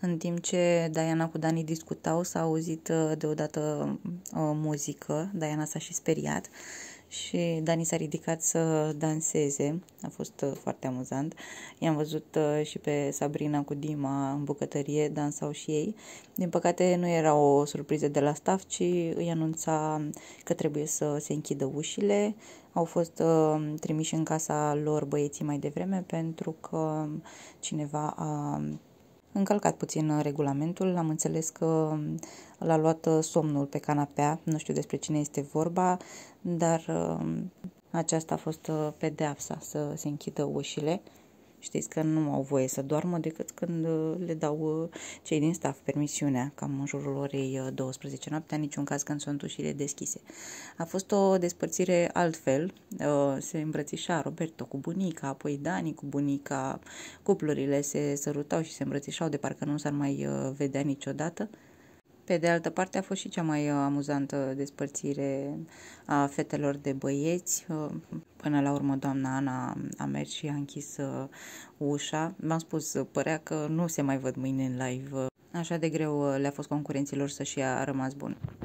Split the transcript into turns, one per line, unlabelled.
În timp ce Diana cu Dani discutau, s-a auzit uh, deodată o uh, muzică, Diana s-a și speriat și Dani s-a ridicat să danseze, a fost uh, foarte amuzant. I-am văzut și pe Sabrina cu Dima în bucătărie, dansau și ei. Din păcate nu era o surpriză de la staff, ci îi anunța că trebuie să se închidă ușile. Au fost uh, trimiși în casa lor băieții mai devreme pentru că cineva a încălcat puțin uh, regulamentul, am înțeles că um, l-a luat uh, somnul pe canapea, nu știu despre cine este vorba, dar um, aceasta a fost uh, pedeapsa să se închidă ușile. Știți că nu au voie să doarmă decât când uh, le dau uh, cei din staff permisiunea, cam în jurul orei 12 uh, noaptea, niciun caz când sunt ușile deschise. A fost o despărțire altfel, se îmbrățișa Roberto cu bunica, apoi Dani cu bunica, cuplurile se sărutau și se îmbrățișau de parcă nu s-ar mai vedea niciodată. Pe de altă parte a fost și cea mai amuzantă despărțire a fetelor de băieți. Până la urmă, doamna Ana a mers și a închis uh, ușa. V-am spus, uh, părea că nu se mai văd mâine în live. Așa de greu uh, le-a fost concurenților să-și a rămas bun.